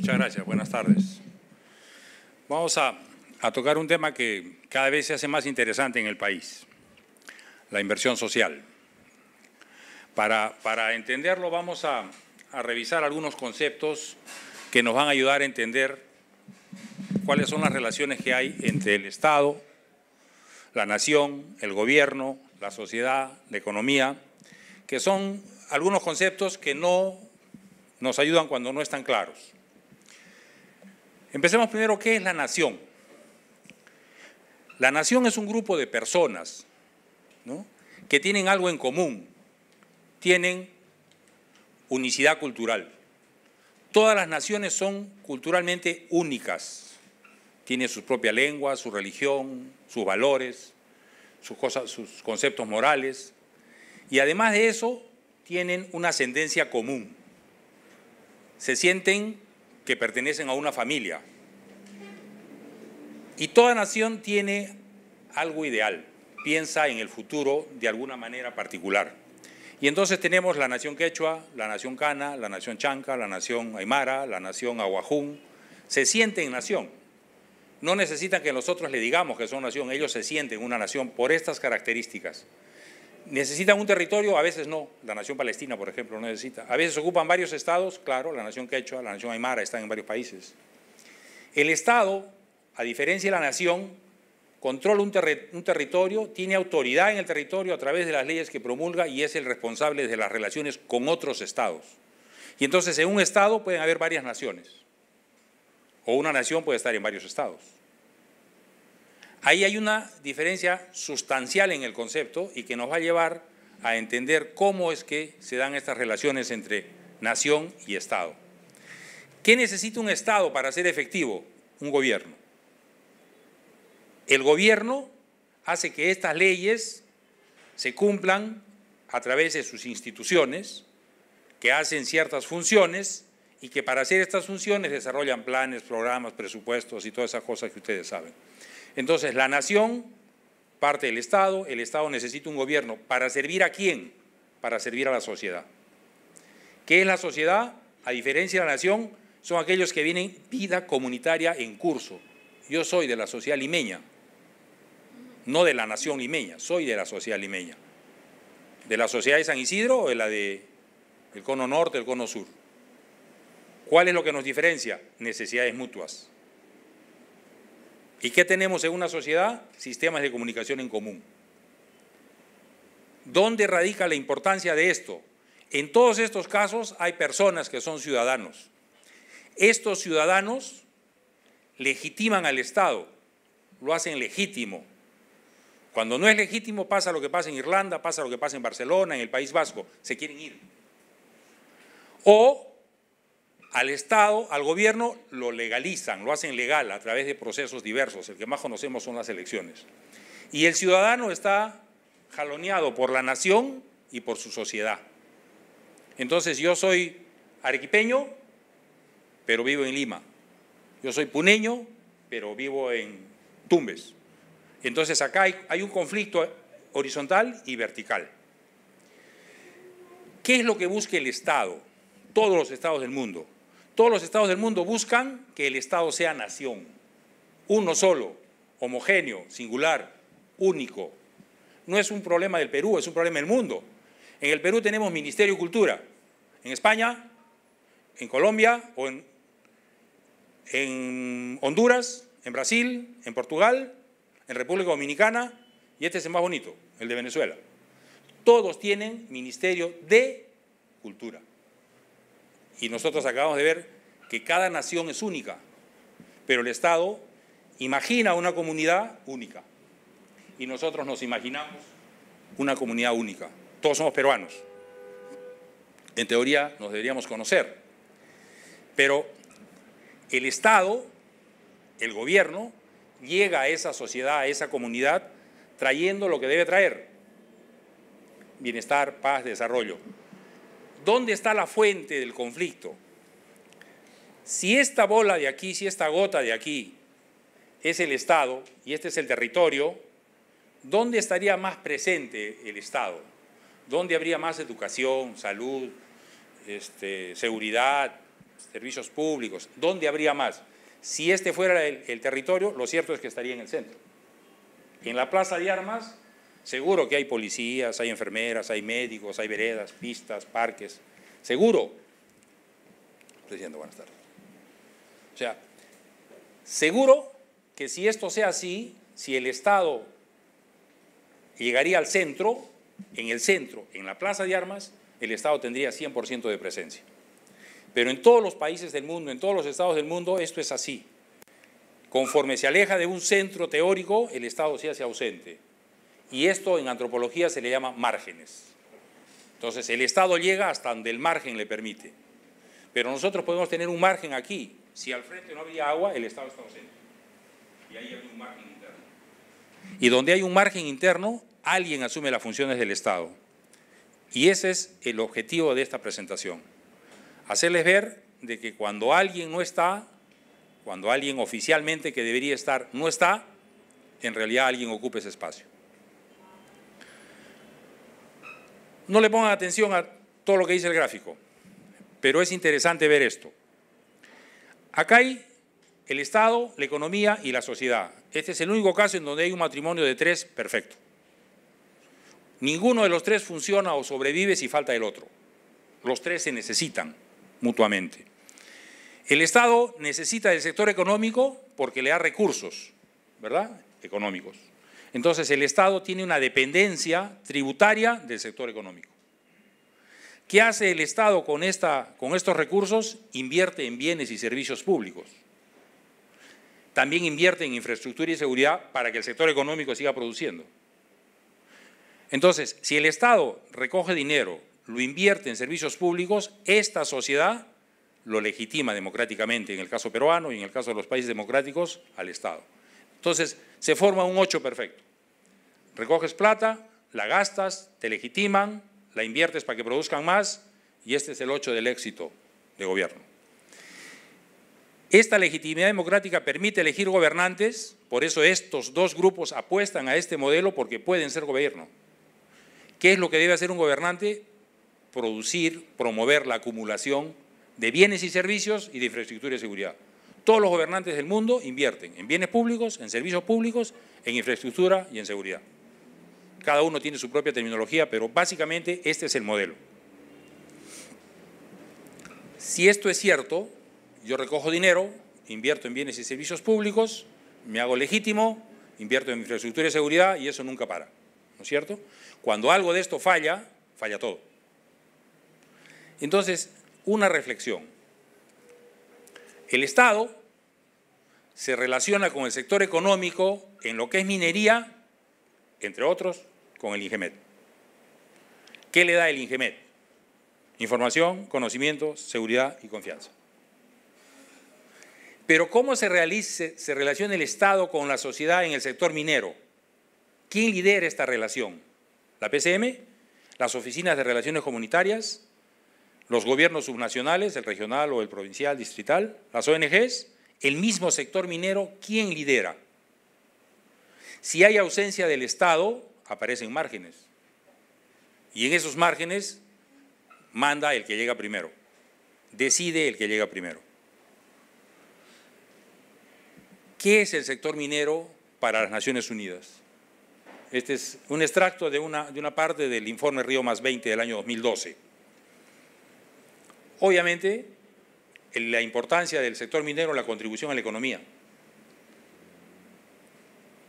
Muchas gracias, buenas tardes. Vamos a, tocar un tema que cada vez se hace más interesante en el país, la inversión social. Para, entenderlo vamos a revisar algunos conceptos que nos van a ayudar a entender cuáles son las relaciones que hay entre el Estado, la nación, el gobierno, la sociedad, la economía, que son algunos conceptos que no nos ayudan cuando no están claros. Empecemos primero, ¿qué es la nación? La nación es un grupo de personas que tienen algo en común, tienen unicidad cultural. Todas las naciones son culturalmente únicas, tienen su propia lengua, su religión, sus valores, sus, cosas, sus conceptos morales, y además de eso, tienen una ascendencia común. Se sienten que pertenecen a una familia. Y toda nación tiene algo ideal, piensa en el futuro de alguna manera particular. Y entonces tenemos la nación quechua, la nación cana, la nación chanca, la nación aymara, la nación aguajún. Se sienten nación. No necesitan que nosotros le digamos que son nación, ellos se sienten una nación por estas características. ¿Necesitan un territorio? A veces no. La nación palestina, por ejemplo, no necesita. A veces ocupan varios estados, claro, la nación quechua, la nación aymara, están en varios países. El estado, a diferencia de la nación, controla un, un, territorio, tiene autoridad en el territorio a través de las leyes que promulga y es el responsable de las relaciones con otros estados. Y entonces en un estado pueden haber varias naciones. O una nación puede estar en varios estados. Ahí hay una diferencia sustancial en el concepto y que nos va a llevar a entender cómo es que se dan estas relaciones entre nación y Estado. ¿Qué necesita un Estado para ser efectivo? Un gobierno. El gobierno hace que estas leyes se cumplan a través de sus instituciones, que hacen ciertas funciones y que para hacer estas funciones desarrollan planes, programas, presupuestos y todas esas cosas que ustedes saben. Entonces, la nación parte del Estado, el Estado necesita un gobierno. ¿Para servir a quién? Para servir a la sociedad. ¿Qué es la sociedad? A diferencia de la nación, son aquellos que vienen vida comunitaria en curso. Yo soy de la sociedad limeña, no de la nación limeña, soy de la sociedad limeña. ¿De la sociedad de San Isidro o de la de el cono norte, el cono sur? ¿Cuál es lo que nos diferencia? Necesidades mutuas. ¿Y qué tenemos en una sociedad? Sistemas de comunicación en común. ¿Dónde radica la importancia de esto? En todos estos casos hay personas que son ciudadanos. Estos ciudadanos legitiman al Estado, lo hacen legítimo. Cuando no es legítimo pasa lo que pasa en Irlanda, pasa lo que pasa en Barcelona, en el País Vasco, se quieren ir. O al Estado, al gobierno, lo legalizan, lo hacen legal a través de procesos diversos. El que más conocemos son las elecciones. Y el ciudadano está jaloneado por la nación y por su sociedad. Entonces yo soy arequipeño, pero vivo en Lima. Yo soy puneño, pero vivo en Tumbes. Entonces acá hay, un conflicto horizontal y vertical. ¿Qué es lo que busca el Estado? Todos los estados del mundo. Todos los estados del mundo buscan que el Estado sea nación, uno solo, homogéneo, singular, único. No es un problema del Perú, es un problema del mundo. En el Perú tenemos Ministerio de Cultura, en España, en Colombia o en, en Honduras, en Brasil, en Portugal, en República Dominicana y este es el más bonito, el de Venezuela. Todos tienen Ministerio de Cultura. Y nosotros acabamos de ver que cada nación es única, pero el Estado imagina una comunidad única. Y nosotros nos imaginamos una comunidad única. Todos somos peruanos. En teoría nos deberíamos conocer. Pero el Estado, el gobierno, llega a esa sociedad, a esa comunidad, trayendo lo que debe traer. Bienestar, paz, desarrollo. ¿Dónde está la fuente del conflicto? Si esta bola de aquí, si esta gota de aquí es el Estado y este es el territorio, ¿dónde estaría más presente el Estado? ¿Dónde habría más educación, salud, este, seguridad, servicios públicos? ¿Dónde habría más? Si este fuera el, el territorio, lo cierto es que estaría en el centro. En la plaza de armas Seguro que hay policías, hay enfermeras, hay médicos, hay veredas, pistas, parques. Seguro. Diciendo buenas tardes. O sea, seguro que si esto sea así, si el Estado llegaría al centro, en el centro, en la plaza de armas, el Estado tendría 100% de presencia. Pero en todos los países del mundo, en todos los estados del mundo, esto es así. Conforme se aleja de un centro teórico, el Estado se hace ausente. Y esto en antropología se le llama márgenes. Entonces, el Estado llega hasta donde el margen le permite. Pero nosotros podemos tener un margen aquí. Si al frente no había agua, el Estado está ausente. Y ahí hay un margen interno. Y donde hay un margen interno, alguien asume las funciones del Estado. Y ese es el objetivo de esta presentación. Hacerles ver de que cuando alguien no está, cuando alguien oficialmente que debería estar no está, en realidad alguien ocupa ese espacio. No le pongan atención a todo lo que dice el gráfico, pero es interesante ver esto. Acá hay el Estado, la economía y la sociedad. Este es el único caso en donde hay un matrimonio de tres perfecto. Ninguno de los tres funciona o sobrevive si falta el otro. Los tres se necesitan mutuamente. El Estado necesita del sector económico porque le da recursos, ¿verdad? Económicos. Entonces el Estado tiene una dependencia tributaria del sector económico. ¿Qué hace el Estado con, estos recursos? Invierte en bienes y servicios públicos. También invierte en infraestructura y seguridad para que el sector económico siga produciendo. Entonces, si el Estado recoge dinero, lo invierte en servicios públicos, esta sociedad lo legitima democráticamente, en el caso peruano y en el caso de los países democráticos, al Estado. Entonces, se forma un 8 perfecto. Recoges plata, la gastas, te legitiman, la inviertes para que produzcan más y este es el 8 del éxito de gobierno. Esta legitimidad democrática permite elegir gobernantes, por eso estos dos grupos apuestan a este modelo porque pueden ser gobierno. ¿Qué es lo que debe hacer un gobernante? Producir, promover la acumulación de bienes y servicios y de infraestructura y seguridad. Todos los gobernantes del mundo invierten en bienes públicos, en servicios públicos, en infraestructura y en seguridad. Cada uno tiene su propia terminología, pero básicamente este es el modelo. Si esto es cierto, yo recojo dinero, invierto en bienes y servicios públicos, me hago legítimo, invierto en infraestructura y seguridad y eso nunca para, ¿no es cierto? Cuando algo de esto falla, falla todo. Entonces, una reflexión. El Estado se relaciona con el sector económico en lo que es minería, entre otros, con el Ingemet. ¿Qué le da el Ingemet? Información, conocimiento, seguridad y confianza. Pero ¿cómo se, se relaciona el Estado con la sociedad en el sector minero? ¿Quién lidera esta relación? ¿La PCM? ¿Las oficinas de relaciones comunitarias? los gobiernos subnacionales, el regional o el provincial, distrital, las ONGs, el mismo sector minero, ¿quién lidera? Si hay ausencia del Estado, aparecen márgenes. Y en esos márgenes manda el que llega primero, decide el que llega primero. ¿Qué es el sector minero para las Naciones Unidas? Este es un extracto de una, de una parte del informe Río Más 20 del año 2012. Obviamente, la importancia del sector minero en la contribución a la economía,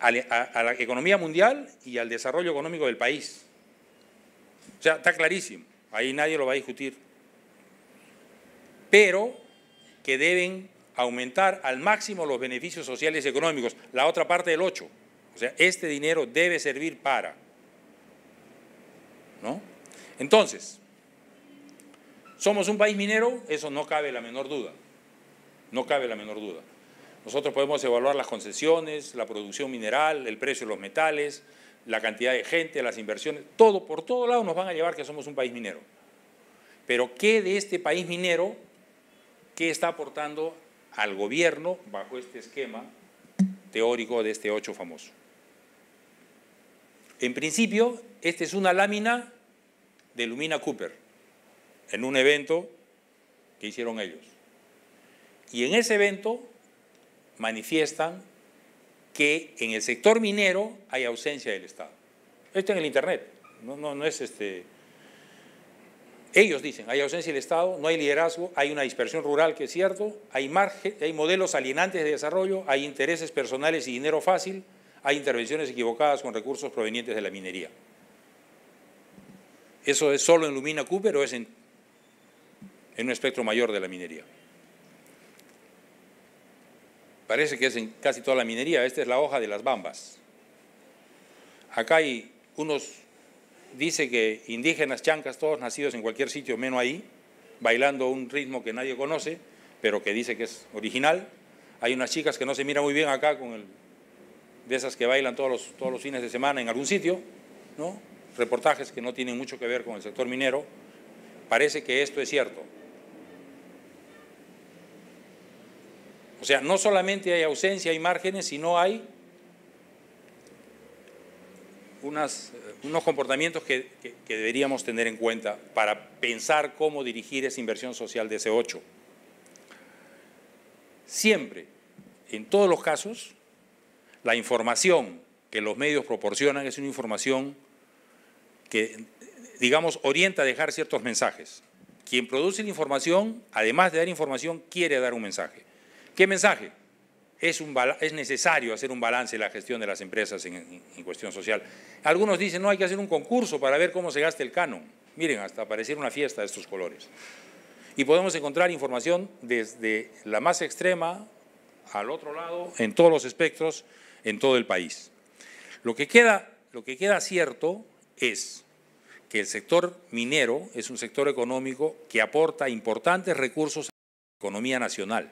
a, la economía mundial y al desarrollo económico del país. O sea, está clarísimo, ahí nadie lo va a discutir. Pero que deben aumentar al máximo los beneficios sociales y económicos, la otra parte del 8. O sea, este dinero debe servir para. ¿No? Entonces, ¿Somos un país minero? Eso no cabe la menor duda. No cabe la menor duda. Nosotros podemos evaluar las concesiones, la producción mineral, el precio de los metales, la cantidad de gente, las inversiones, todo, por todo lado nos van a llevar que somos un país minero. Pero ¿qué de este país minero, qué está aportando al gobierno bajo este esquema teórico de este ocho famoso? En principio, esta es una lámina de Lumina Cooper en un evento que hicieron ellos. Y en ese evento manifiestan que en el sector minero hay ausencia del Estado. Esto en el Internet, no, no, es este... Ellos dicen, hay ausencia del Estado, no hay liderazgo, hay una dispersión rural, que es cierto, hay, margen, hay modelos alienantes de desarrollo, hay intereses personales y dinero fácil, hay intervenciones equivocadas con recursos provenientes de la minería. ¿Eso es solo en Lumina Cooper o es en en un espectro mayor de la minería. Parece que es en casi toda la minería, esta es la hoja de las bambas. Acá hay unos, dice que indígenas, chancas, todos nacidos en cualquier sitio menos ahí, bailando un ritmo que nadie conoce, pero que dice que es original. Hay unas chicas que no se mira muy bien acá con el, de esas que bailan todos los, todos los fines de semana en algún sitio, ¿no? reportajes que no tienen mucho que ver con el sector minero, parece que esto es cierto. O sea, no solamente hay ausencia, y márgenes, sino hay eh, unos comportamientos que, deberíamos tener en cuenta para pensar cómo dirigir esa inversión social de ese 8. Siempre, en todos los casos, la información que los medios proporcionan es una información que, digamos, orienta a dejar ciertos mensajes. Quien produce la información, además de dar información, quiere dar un mensaje. ¿Qué mensaje? Es, necesario hacer un balance de la gestión de las empresas en, cuestión social. Algunos dicen, no, hay que hacer un concurso para ver cómo se gasta el canon. Miren, hasta aparecer una fiesta de estos colores. Y podemos encontrar información desde la más extrema al otro lado, en todos los espectros, en todo el país. Lo que queda, lo que queda cierto es que el sector minero es un sector económico que aporta importantes recursos a la economía nacional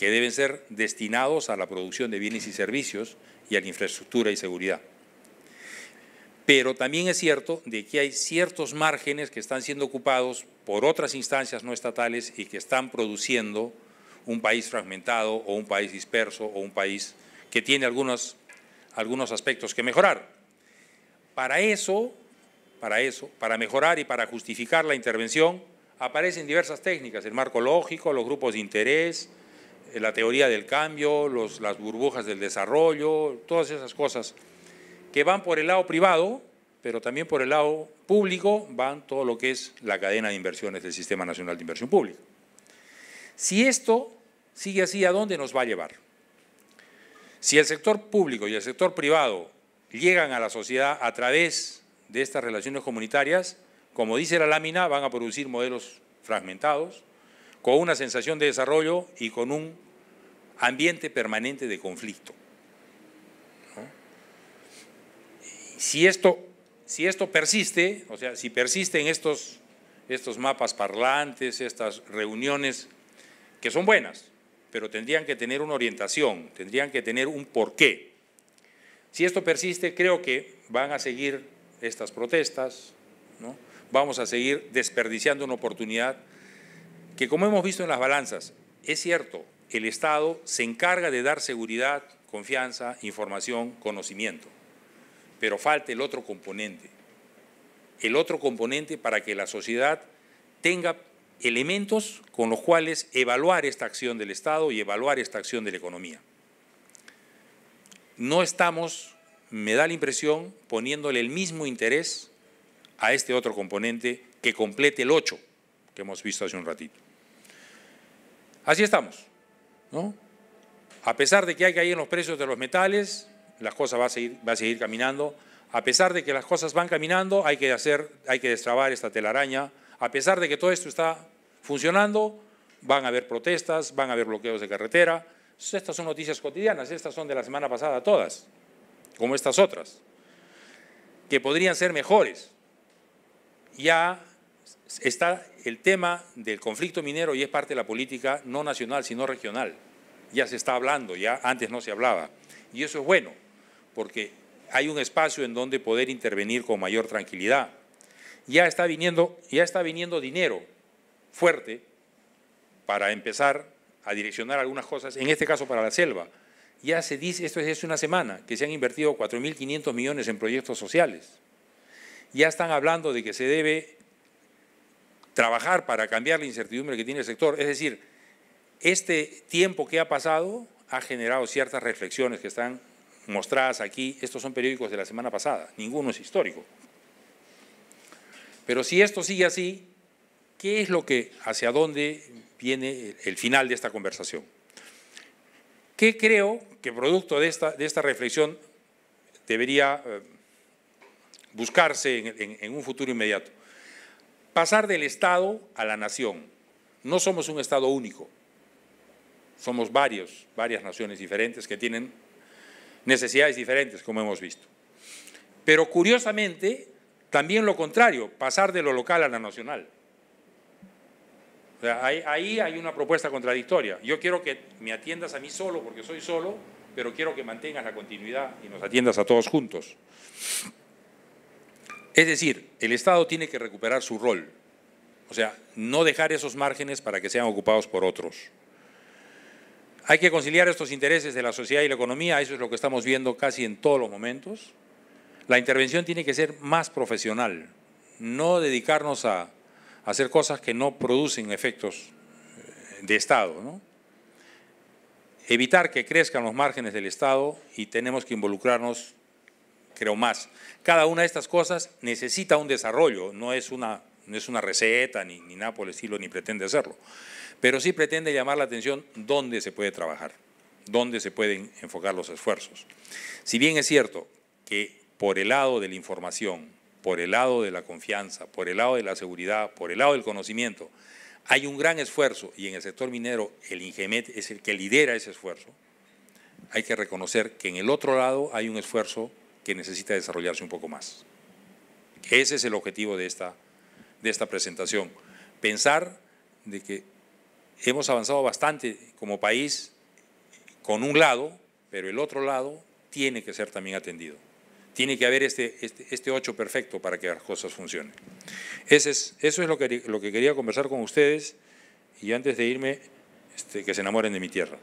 que deben ser destinados a la producción de bienes y servicios y a la infraestructura y seguridad. Pero también es cierto de que hay ciertos márgenes que están siendo ocupados por otras instancias no estatales y que están produciendo un país fragmentado o un país disperso o un país que tiene algunos, algunos aspectos que mejorar. Para eso, para eso, para mejorar y para justificar la intervención, aparecen diversas técnicas, el marco lógico, los grupos de interés, eh, la teoría del cambio, las burbujas del desarrollo, todas esas cosas que van por el lado privado, pero también por el lado público van todo lo que es la cadena de inversiones del Sistema Nacional de Inversión Pública. Si esto sigue así, ¿a dónde nos va a llevar? Si el sector público y el sector privado llegan a la sociedad a través de estas relaciones comunitarias, como dice la lámina, van a producir modelos fragmentados, con una sensación de desarrollo y con un ambiente permanente de conflicto. Si, esto, si esto persiste, o sea, si persisten estos, estos mapas parlantes, estas reuniones, que son buenas, pero tendrían que tener una orientación, tendrían que tener un porqué. Si esto persiste, creo que van a seguir estas protestas, vamos a seguir desperdiciando una oportunidad que como hemos visto en las balanzas, es cierto, el Estado se encarga de dar seguridad, confianza, información, conocimiento, pero falta el otro componente, el otro componente para que la sociedad tenga elementos con los cuales evaluar esta acción del Estado y evaluar esta acción de la economía. No estamos, me da la impresión, poniéndole el mismo interés a este otro componente que complete el 8 que hemos visto hace un ratito. Así estamos. ¿no? A pesar de que hay que ir en los precios de los metales, las cosas van a seguir, va a seguir caminando. A pesar de que las cosas van caminando, hay que, hacer, hay que destrabar esta telaraña. A pesar de que todo esto está funcionando, van a haber protestas, van a haber bloqueos de carretera. Estas son noticias cotidianas, estas son de la semana pasada todas, como estas otras, que podrían ser mejores. Ya está el tema del conflicto minero y es parte de la política no nacional, sino regional. Ya se está hablando, ya antes no se hablaba. Y eso es bueno, porque hay un espacio en donde poder intervenir con mayor tranquilidad. Ya está viniendo, ya está viniendo dinero fuerte para empezar a direccionar algunas cosas, en este caso para la selva. Ya se dice, esto es una semana, que se han invertido 4.500 millones en proyectos sociales. Ya están hablando de que se debe trabajar para cambiar la incertidumbre que tiene el sector. Es decir, este tiempo que ha pasado ha generado ciertas reflexiones que están mostradas aquí. Estos son periódicos de la semana pasada, ninguno es histórico. Pero si esto sigue así, ¿qué es lo que, hacia dónde viene el final de esta conversación? ¿Qué creo que producto de esta, de esta reflexión debería eh, buscarse en un futuro inmediato? Pasar del Estado a la nación. No somos un Estado único. Somos varios, varias naciones diferentes que tienen necesidades diferentes, como hemos visto. Pero curiosamente, también lo contrario, pasar de lo local a lo nacional. ahí, ahí, hay una propuesta contradictoria. Yo quiero que me atiendas a mí solo porque soy solo, pero quiero que mantengas la continuidad y nos atiendas a todos juntos. Es decir, el Estado tiene que recuperar su rol, o sea, no dejar esos márgenes para que sean ocupados por otros. Hay que conciliar estos intereses de la sociedad y la economía, eso es lo que estamos viendo casi en todos los momentos. La intervención tiene que ser más profesional, no dedicarnos a hacer cosas que no producen efectos eh, de Estado. Evitar que crezcan los márgenes del Estado y tenemos que involucrarnos creo más. Cada una de estas cosas necesita un desarrollo, no es una, no es una receta ni, ni nada por el estilo, ni pretende hacerlo. Pero sí pretende llamar la atención dónde se puede trabajar, dónde se pueden enfocar los esfuerzos. Si bien es cierto que por el lado de la información, por el lado de la confianza, por el lado de la seguridad, por el lado del conocimiento, hay un gran esfuerzo y en el sector minero el Ingemet es el que lidera ese esfuerzo. Hay que reconocer que en el otro lado hay un esfuerzo que necesita desarrollarse un poco más. Ese es el objetivo de esta, de esta presentación. Pensar de que hemos avanzado bastante como país con un lado, pero el otro lado tiene que ser también atendido. Tiene que haber este, este, este perfecto para que las cosas funcionen. es, eso es lo que, lo que quería conversar con ustedes y antes de irme, este, que se enamoren de mi tierra.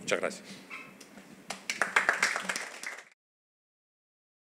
Muchas gracias.